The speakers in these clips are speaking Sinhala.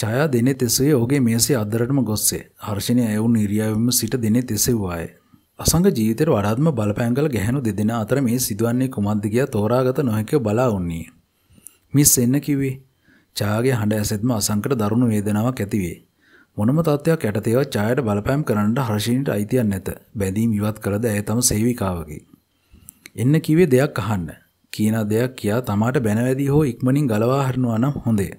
ජයා දෙනෙ තෙසේ ඔහුගේ මේසේ අදරටම ගොස්සේ හර්ෂණය ඇවුන් ඉරියවම සිට දෙනෙ තෙසෙව්වාය. අසංග ජීවිතයට වඩාත්ම බලපෑංගල ගැහැනු දෙදෙන අතර මේ සිදුවන්නේ කුමද්දිගිය තෝරාගත නොහැකව බලා උන්නේ. මිස් එන්න කිවේ චාගේ හඬ ඇසෙත්ම අසංකට දරුණු වේදනාවක් ඇතිවේ. මොනම තත්ත්වයක් යටතේවත් චායට බලපෑම් කරන්නට හර්ෂණයට අයිතියක් නැත. බැඳීම් ඉවත් කළද ඇය තම සේවිකාවකි. එන්න කිවේ දෙයක් අහන්න. කියන දෙයක් කියා තමාට බැනවැදී හෝ ඉක්මනින් ගලවා හරිනවා නම් හොඳේ.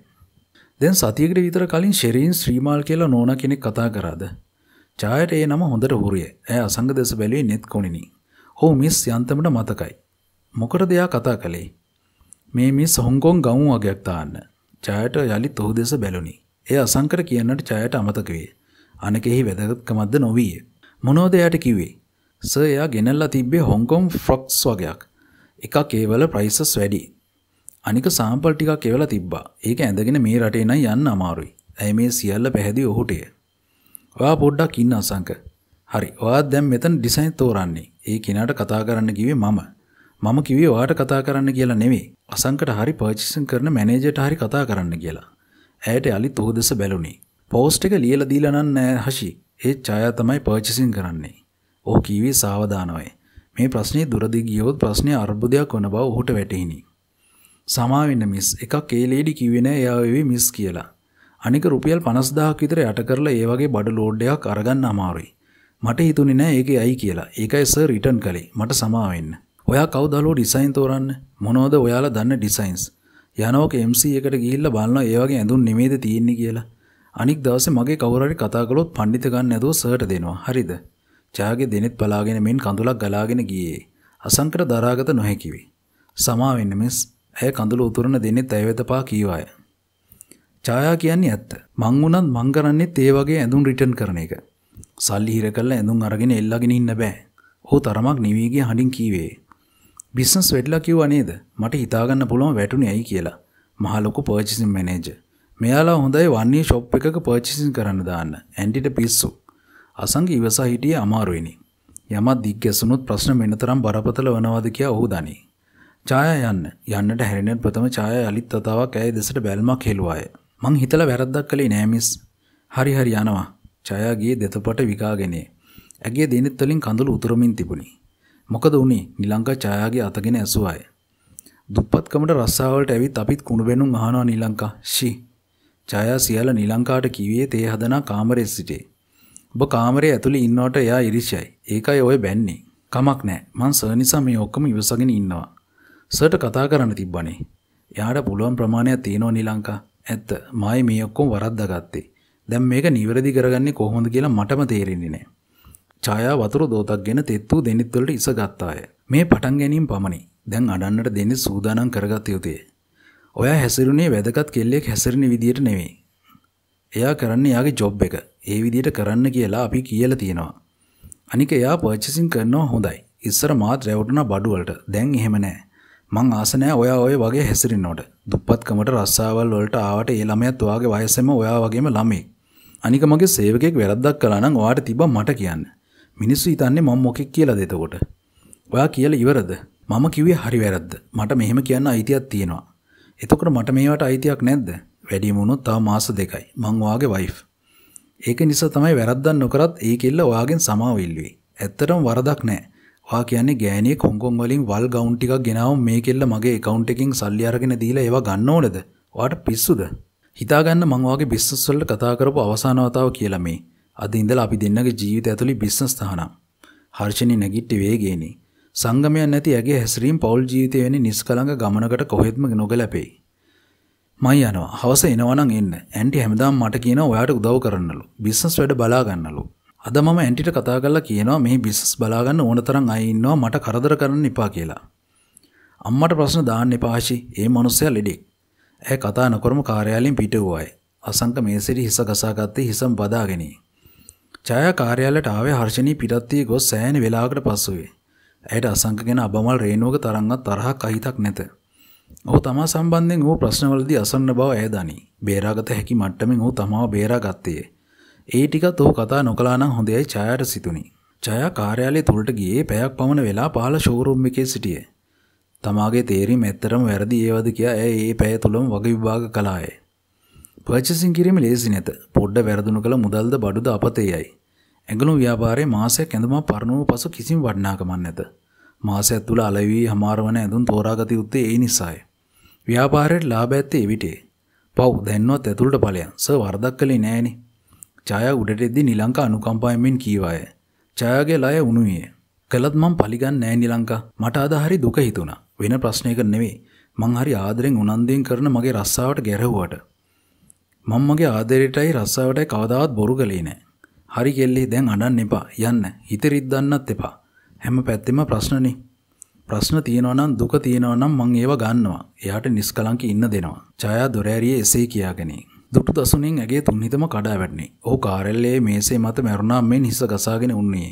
දැන් සතියකට විතර කලින් ශෙරීන් ශ්‍රීමාල් කියලා නෝනා කෙනෙක් කතා කරාද. ජායට ඒ නම හොඳට හුරිය. ඇය අසංග දැස බැලුවේ net කොණිනි. ඔහු මිස් යන්තමට මතකයි. මොකටද එයා කතා කළේ? මේ මිස් හොංකොං ගමු වගයක් තාන්න. ජායට යලි තොහු දැස බැලුනි. එය අසංකර කියන්නට ජායට අමතක වේ. අනෙකෙහි වැදගත්කමක්ද නොවිය. මොනෝද එයාට කිව්වේ සර් එයා ගෙනල්ලා තිබ්බේ හොංකොම් ෆ්‍රොක්ස් වගයක් එකක් ඒවල ප්‍රයිසස් වැඩි අනික සාම්පල් ටිකක් කෙවලා තිබ්බා. ඒක ඇඳගෙන මේ රටේ නම් යන්න අමාරුයි. ඇයි මේ සියල්ල පැහැදිලි ඔහුටය. ඔයා පොඩ්ඩක් ඉන්න අසංක. හරි. ඔයා දැන් මෙතන ඩිසයින් තෝරන්නේ. ඒ කෙනාට කතා කරන්න කිව්වේ මම. මම කිව්වේ ඔයාට කතා කරන්න කියලා නෙවෙයි. අසංකට හරි පර්චේසින් කරන මැනේජර්ට හරි කතා කරන්න කියලා. ඇයට යලි තෝ දෙස බැලුනේ. පෝස්ට් එක ලියලා දීලා නම් නෑ හෂි. ඒ ඡායා තමයි පර්චේසින් කරන්නේ. ඔහු කිව්වේ සාවධානවයි. මේ ප්‍රශ්නේ දුරදි ගියොත් ප්‍රශ්නේ අර්බුදයක් වන බව ඔහුට වැටහිනි. සමාවෙන්න මිස් එකක් ඒ ලේඩි කිව්වේ නෑ එයා වෙවි මිස් කියලා. අනික රුපියල් 50000ක් විතර යට කරලා ඒ වගේ බඩු ලෝඩ් එකක් අරගන්න අමාරුයි. මට හිතුනේ නෑ ඒකේ ඇයි කියලා. ඒකයි සර් රිටර්න් කළේ. මට සමාවෙන්න. ඔයා කවුද අලෝ ඩිසයින් තෝරන්න? මොනවද ඔයාලා දන්න ඩිසයින්ස්? යනෝක MC එකට ගිහිල්ලා බලනවා ඒ වගේ ඇඳුම් නෙමෙයිද තියෙන්නේ කියලා. අනික් දවසේ මගේ කවුරු හරි කතා කළොත් පඬිත ගන්න නැතුව සර්ට දෙනවා. හරිද? ජයාගේ දෙනෙත් බලාගෙන මෙන් කඳුලක් ගලාගෙන ගියේ. අසංකර දරාගත නොහැකිවි. සමාවෙන්න මිස් ඇය කඳුළු උතුරන දෙන්නෙත් ඇය වෙත පා කීවාය. ඡායා කියන්නේ ඇත්ත. මං වුණත් මං කරන්නේත් ඒ වගේ ඇඳුම් රිටර්න් කරන එක. සල්ලි හිර කරලා ඇඳුම් අරගෙන එල්ලගෙන ඉන්න බෑ. ඔහු තරමක් නිවී ගිය හඬින් කීවේ. බිස්නස් වෙඩ්ලා කිව්වා නේද? මට හිතාගන්න පුළුවන් වැටුනේ ඇයි කියලා. මහ ලොකු පර්චේසින් මැනේජර්. මෙයාලා හොඳයි වන්නේ ෂොප් එකක පර්චේසින් කරන්න දාන්න. ඇන්ටිට පිස්සු. අසංග ඉවසා හිටියේ අමාරුවෙනි. යමක් දිග්ගැසුණොත් ප්‍රශ්න මෙන්නතරම් බරපතල වනවාද කියලා ඔහු දනී. ඡායා යන්න. යන්නට හැරෙන ප්‍රථම ඡායා යලිත් තතාවක් ඇය දෙසට බැල්මක් හෙළුවාය. මං හිතලා වැරද්දක් කළේ නෑ මිස්. හරි හරි යනවා. ඡායා ගියේ දෙතපට විකාගෙනේ. ඇගේ දෙනෙත් වලින් කඳුළු උතුරමින් තිබුණි. මොකද උනේ? නිලංකා ඡායාගේ අතගෙන ඇසුවාය. දුප්පත්කමට රස්සාවලට ඇවිත් අපිත් කුණුබෙනුම් අහනවා නිලංකා. ෂි. ඡායා සියල්ල නිලංකාට කිව්වේ තේ හදනා කාමරේ සිටේ. ඔබ කාමරේ ඇතුලේ ඉන්නවට එයා ඉරිෂයි. ඒකයි ඔය බැන්නේ. කමක් නෑ. මං සර් නිසා මේ ඔක්කොම ඉවසගෙන ඉන්නවා. සට කතා කරන්න තිබ්බනේ. එයාට පුළුවන් ප්‍රමාණයක් තියෙනවා නී ලංකා. ඇත්ත. මායි මේ ඔක්කොම වරද්දාගත්තේ. දැන් මේක නිවැරදි කරගන්නේ කොහොමද කියලා මටම තේරෙන්නේ නෑ. ඡායා වතුර දෝතක් ගෙන තෙත්තු දෙනිත් වලට ඉස ගත්තාය. මේ පටන් ගැනීම පමණි. දැන් අඩන්නට දෙනිත් සූදානම් කරගත යුතුය. ඔයා හැසිරුණේ වැදගත් කෙල්ලෙක් හැසිරෙන විදියට නෙවෙයි. එයා කරන්නේ යාගේ ජොබ් එක. ඒ විදියට කරන්න කියලා අපි කියලා තියෙනවා. අනික එයා පර්චේසින් කරනවා හොඳයි. ඉස්සර මාත් රැවටුණා බඩුවලට. දැන් එහෙම නැහැ. මං ආස නෑ ඔයා ඔය වගේ හැසිරෙන්නට. දුප්පත්කමට රස්සාවල් වලට ආවට ඒ ළමයාත් ඔයාගේ වයසෙම ඔයා වගේම ළමෙක්. අනික මගේ සේවකෙක් වැරද්දක් කළා නම් ඔයාට තිබ්බා මට කියන්න. මිනිස්සු හිතන්නේ මම මොකෙක් කියලාද එතකොට. ඔයා කියලා ඉවරද? මම කිව්වේ හරි වැරද්ද. මට මෙහෙම කියන්න අයිතියක් තියෙනවා. එතකොට මට මේවට අයිතියක් නැද්ද? වැඩිම වුණොත් තව මාස දෙකයි. මං ඔයාගේ වයිෆ්. ඒක නිසා තමයි වැරද්දක් නොකරත් ඒ කෙල්ල ඔයාගෙන් සමාව ඉල්ලුවේ. ඇත්තටම වරදක් නැහැ. ඔයා කියන්නේ ගෑනියෙක් හොංකොං වලින් වල් ගවුන් ටිකක් ගෙනාවම මේ කෙල්ල මගේ account එකකින් සල්ලි අරගෙන දීලා ඒවා ගන්න ඕනද? ඔයාට පිස්සුද? හිතාගන්න මං ඔයාගේ බිස්නස් වලට කතා කරපු අවසාන වතාව කියලා මේ. අද ඉඳලා අපි දෙන්නගේ ජීවිත ඇතුළේ බිස්නස් තහනම්. හර්ෂණි නැගිට්ටි වේගේනේ. සංගමයන් නැති ඇගේ හැසිරීම පෞල් ජීවිතය වෙන නිස්කලංක ගමනකට කොහෙත්ම නොගැලපෙයි. මයි යනවා හවස එනවනම් එන්න ඇන්ටි හැමදාම මට කියනවා ඔයාට උදව් කරන්නලු බිස්නස් වැඩ බලා ගන්නලු අද මම ඇන්ටිට කතා කරලා කියනවා මේ බිස්නස් බලාගන්න ඕන තරම් අය ඉන්නවා මට කරදර කරන්න එපා කියලා. අම්මට ප්‍රශ්න දාන්න එපාශි. ඒ මනුස්සයා ලෙඩෙක්. ඇය කතා නොකරම කාර්යාලයෙන් පිට වූවයි. අසංක මේසෙට හිස ගසාගත්තේ හිසම බදාගෙන. ඡායා කාර්යාලයට ආවේ හර්ෂණී පිටත්තියේ ගොස් සෑහෙන වෙලාවකට පසුවේ. ඇයට අසංක ගැන අබමල් රේණුවක තරම්වත් තරහක් අහිතක් නැත. ඔහු තමා සම්බන්ධයෙන් ඔහු ප්‍රශ්නවලදී අසන්න බව ඇය දනී. බේරාගත හැකි මට්ටමින් ඔහු තමාව බේරාගත්තේ. ඒ ටිකත් ඔහු කතා නොකලානම් හොඳයයි ඡායාට සිතුනි. ඡායා කාර්යාලය තුළට ගියේ පැයක් පමණ වෙලා පහළ ෂෝරූම් එකේ සිටියේ. තමාගේ තේරීම ඇත්තරම වැරදි ඒවද කියා ඇය ඒ පැය තුළම වග විභාග කළාය. පර්චසින් කිරීම ලේසි නැත. පොඩ්ඩ වැරදුණු කළ මුදල්ද බඩුද අපතේයයි. ඇඟලුම් ව්‍යාපාරයේ මාසයක් ඇඳුමක් පරණ වූ පසු කිසිම වටිනාකමක් නැත. මාසයක් තුල අලෙවි හමාරවන ඇඳුම් තෝරාගත යුත්තේ ඒ නිසාය. ව්‍යාපාරයට ලාභ ඇත්තේ එවිටේ. පව් දැන්නවත් ඇතුළට ඵලයන්. සර් වරදක් කළේ නෑනේ. ජය උඩට එද්දි නිලංකා අනුකම්පාවෙන් කීවාය. ජයගේ ලය උණුයේ. කළත් මම පලිගන්නේ නැහැ නිලංකා. මට අද හරි දුක හිතුණා. වෙන ප්‍රශ්නයකට නෙවෙයි. මං හරි ආදරෙන් උනන්දුවෙන් කරන මගේ රස්සාවට ගැරහුවට. මම මගේ ආදරයටයි රස්සාවටයි කවදාවත් බොරු කළේ නැහැ. හරි කෙල්ලේ දැන් අඬන්න එපා. යන්න. හිතරිත් දන්නත් එපා. හැම පැත්තෙම ප්‍රශ්නනේ. ප්‍රශ්න තියෙනවා නම් දුක තියෙනවා නම් මං ඒව ගන්නවා. එයාට නිස්කලංක ඉන්න දෙනවා. ජයා දොරෑරියේ එසේ කියාගෙන. දුටු දසුනින් ඇගේ තුන්හිතම කඩා වැටනේ. ඔහු කාරල්ලේ මේසේ මත මැරුණා මෙන් හිස ගසාගෙන උන්නේ.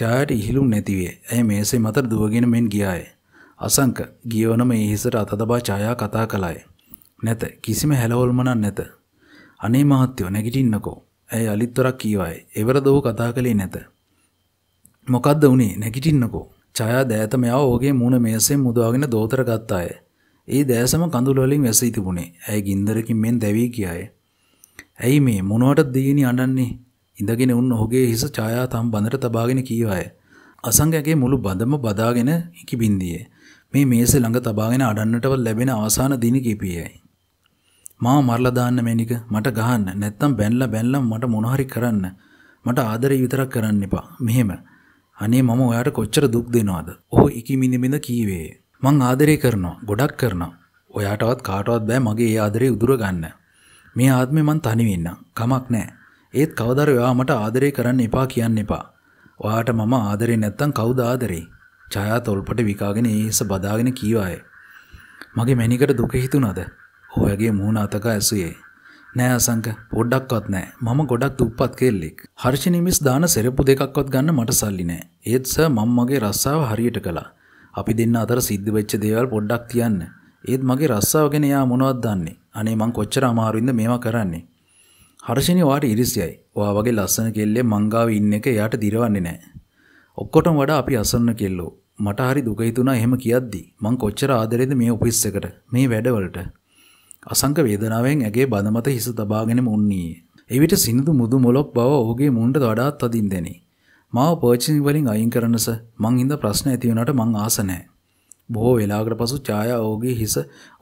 ජායට ඉහිලුම් නැතිවේ. ඇය මේසේ මත දුවගෙන මෙන් ගියාය. අසංක ගියවනම ඒ හිසට අතදබා ඡායා කතා කළාය. නැත. කිසිම හැලවල්මනක් නැත. අනේ මහත්තයෝ නැගිටින්නකෝ. ඇය අලිත්තරක් කීවාය. එවරද ඔහු කතා කළේ නැත. මොකද්ද උනේ? නැගිටින්නකෝ. ඡායා දෑත මෙයා ඔහුගේ මූණ මේසෙන් මුදවාගෙන දෝතර ගත්තාය. ඒ දෑසම කඳුලලින් වැසී තිබුණේ ඇය ගින්දරකින් මෙන් දැවී කියාය. ඇයි මේ මොනවට දීනි අඩන්නේ ඉඳගෙන උන් ඔහුගේ හිස ඡායා තම් බඳට තබාගෙන කීවාය. අසංගගේ මුළු බඳම බදාගෙන ඉකිබින්දියේ. මේ මේස ළඟ තබාගෙන අඩන්නටවත් ලැබෙන අවසාන දින කිපියයි. මාව මරලා දාන්න මැනික මට ගහන්න නැත්තම් බැනලා බැනලා මට මොනහරි කරන්න මට ආදරේ විතරක් කරන්න එපා. මෙහෙම. අනේ මම ඔයාට කොච්චර දුක් දෙනවද? ඔහු ඉකිමිනිමින කීවේ. මං ආදරය කරනවා ගොඩක් කරනවා ඔයාටවත් කාටවත් බෑ මගේ ඒ ආදරේ උදුර ගන්න. මේ ආත්මේ මං තනි වෙන්න. කමක් නෑ. ඒත් කවදාද ඔයා මට ආදරේ කරන්න එපා කියන්න එපා. ඔයාට මම ආදරේ නැත්තම් කවුද ආදරේ? ඡායා තොල්පට විකාගෙන ඒස බදාගෙන කීවාය. මගේ මැනිකට දුක හිතුණාද? ඔයගේ මූණ අතක ඇසුවේ. නෑ අසංක පොඩ්ඩක්වත් නෑ මම ගොඩක් දුප්පත් කෙල්ලෙක් හර්ෂ නිමිස් දාන සෙරප්පු දෙකක්වත් ගන්න මට සල්ලි නෑ ඒත් සර් මම මගේ රස්සාව හරියට කළා අපි දෙන්න අතර සිද්ධ වෙච්ච දේවල් පොඩ්ඩක් තියන්න. ඒත් මගේ රස්සාව ගැන එයා මොනවද දන්නේ? අනේ මං කොච්චර අමාරුින්ද මේවා කරන්නේ. හර්ෂණි වාට ඉරිසියයි. ඔයා වගේ ලස්සන කෙල්ලේ මංගාව ඉන්න එක එයාට දිරවන්නේ නැහැ. ඔක්කොටම වඩා අපි අසන්න කෙල්ලෝ. මට හරි දුක හිතුණා එහෙම කියද්දි. මං කොච්චර ආදරේද මේ ඔෆිස් එකට, මේ වැඩවලට. අසංක වේදනාවෙන් ඇගේ බඳ මත හිස තබාගෙනම උන්නේ. එවිට සිනිඳු මුදු මොලොක් බව ඔහුගේ මුණ්ඩ වඩාත් අදින් දැනේ. මාව පර්චි වලින් අයින් කරන්නස මං හින්ද ප්‍රශ්න ඇති වුණාට මං ආස නැහැ. බොහෝ වෙලාවකට පසු ඡායා ඔහුගේ හිස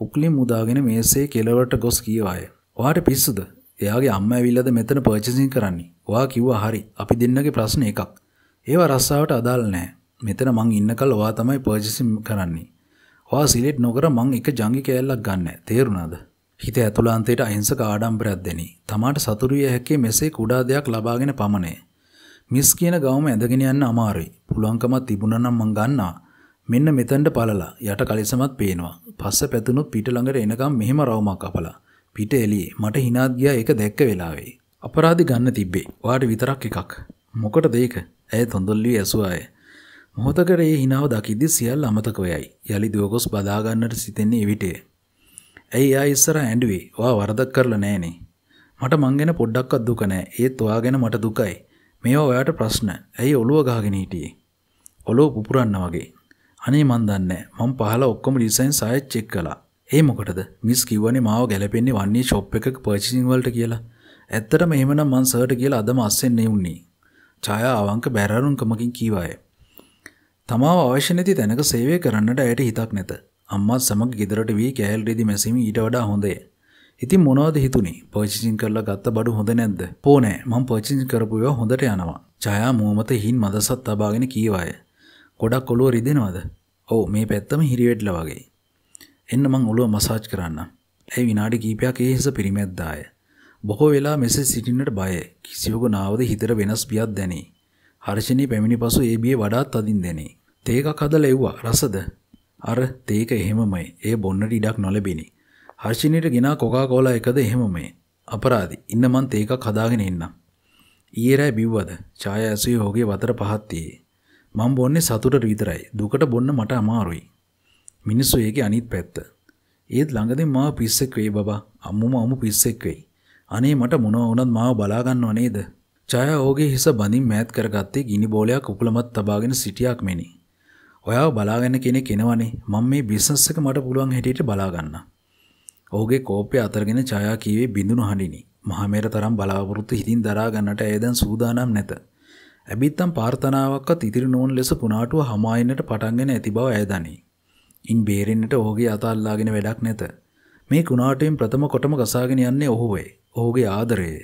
උක්ලින් මුදාගෙන මේසේ කෙළවරට ගොස් කීවාය. "ඔයාට පිස්සුද? එයාගේ අම්මා ඇවිල්ලාද මෙතන පර්චේසින් කරන්නේ?" ඔයා කිව්වා "හරි. අපි දෙන්නගේ ප්‍රශ්න එකක්. ඒවා රස්සාවට අදාළ නැහැ. මෙතන මං ඉන්නකල් ඔයා තමයි පර්චේසින් කරන්නේ. ඔයා සිලෙට් නොකර මං එක ජංගි කෑල්ලක් ගන්නෑ. තේරුණාද?" හිත ඇතුළාන්තයට අහිංසක ආඩම්බරයක් දෙනි. තමාට සතුරු විය හැකි මෙසේ කුඩා දෙයක් ලබාගෙන පමනේ. මිස් කියන ගවම ඇඳගෙන යන්න අමාරුයි. පුළුවන්කමක් තිබුණා නම් මං ගන්නවා. මෙන්න මෙතනට පළලා යට කලිසමත් පේනවා. පස්ස පැතුණුත් පිට ළඟට එනකම් මෙහෙම රවුමක් අපලා. පිට එළියේ මට hinaත් ගියා ඒක දැක්ක වෙලාවේ. අපරාධි ගන්න තිබ්බේ. ඔයාට විතරක් එකක්. මොකටද ඒක? ඇය තොඳොල්ලි ඇසුආය. මොහොතකට ඒ hinaව දකිද්දි සියල්ල අමතක වෙයයි. යලි දුවගොස් බදා ගන්නට සිතෙන්නේ එවිටේ. ඇයි ආ ඉස්සර ඇඬුවේ? ඔයා වරදක් කරලා නැහනේ. මට මං ගැන පොඩ්ඩක්වත් දුක නැහැ. ඒත් ඔයා ගැන මට දුකයි. මේවා ඔයාට ප්‍රශ්න ඇයි ඔළුව ගහගෙන හිටියේ ඔලෝ පුපුරන්න වගේ අනේ මන් දන්නේ මම පහල ඔක්කොම ඩිසයින් සායත් චෙක් කළා ඒ මොකටද මිස් කිව්වනේ මාව ගැලපෙන්නේ වන්නේ ෂොප් එකක පර්චේසිං වලට කියලා ඇත්තටම එහෙමනම් මං සර්ට කියලා අදම අස්සෙන්නේ උන්නේ ඡායා අවංක බැරරුන්කමකින් කීවාය තමාව අවශ්‍ය නැති තැනක සේවය කරන්නට ඇයට හිතක් නැත අම්මා සමග ගෙදරට වී කෑල් රෙදි මැසීම ඊට වඩා හොඳේ ඉතින් මොනවද හිතුනේ පර්චිසින් කරලා ගත්ත බඩු හොඳ නැද්ද? පෝනෑ මම පර්චිසින් කරපු ඒවා හොඳට යනවා. ජයා මුවමත හින් මදසත් තබාගෙන කීවාය. ගොඩක් ඔළුව රිදෙනවද? ඔව් මේ පැත්තම හිරිවැටලා වගේ. එන්න මං ඔළුව මසාජ් කරන්න. ඇයි විනාඩි කීපයක් ඒ හිස පිරිමැද්දාය. බොහෝ වෙලා මෙසේ සිටින්නට බයයි. කිසිවෙකු නාවද හිතට වෙනස් බියක් දැනේ. හර්ෂණී පැමිණි පසු ඒ බිය වඩාත් අදින් දැනේ. තේකක් හදලා එව්වා රසද? අර තේක එහෙමමයි. ඒ බොන්නට ඉඩක් නොලැබිනි. හර්ෂිනයට ගෙනා කොකා කෝලා එකද එහෙම මේ අපරාදි ඉන්න මන් තේකක් හදාගෙන ඉන්නම් ඊයරෑ බිව්වද ඡාය ඇසුයි හොගේ වතර පහත්තියේ මං බොන්නේ සතුටට විතරයි දුකට බොන්න මට අමාරුයි මිනිස්සු ඒකේ අනිත් පැත්ත ඒත් ළඟදී මාව පිස්සෙක් වෙයි බබා අම්මුම අමු පිස්සෙක් වෙයි අනේ මට මොනවා වුණත් මාව බලා ගන්නව නේද ඡාය ඕගේ හිස බඳින් මෑත් කරගත්තේ ගිනි බෝලයක් උකුලමත් තබාගෙන සිටියක් මෙනි ඔයාව බලාගෙන කෙනෙක් එනවනේ මම මේ බිස්නස් එක මට පුළුවන් හැටියට බලා ගන්නම් ඔහුගේ කෝපය අතරගෙන ඡායා කීවේ බිඳුණු හඬිනි. මහමෙර තරම් බලාපොරොත්තු හිතින් දරා ගන්නට ඇය දැන් සූදානම් නැත. ඇබිත්තම් ප්‍රාර්ථනාවක්වත් ඉතිරි නොවන ලෙස පුනාටුව හමායන්නට පටන්ගෙන ඇති බව ඇය දනී. ඉන් බේරෙන්නට ඔහුගේ අත අල්ලාගෙන වැඩක් නැත. මේ කුණාටුවෙන් ප්‍රථම කොටම ගසාගෙන යන්නේ ඔහුවේ. ඔහුගේ ආදරයේ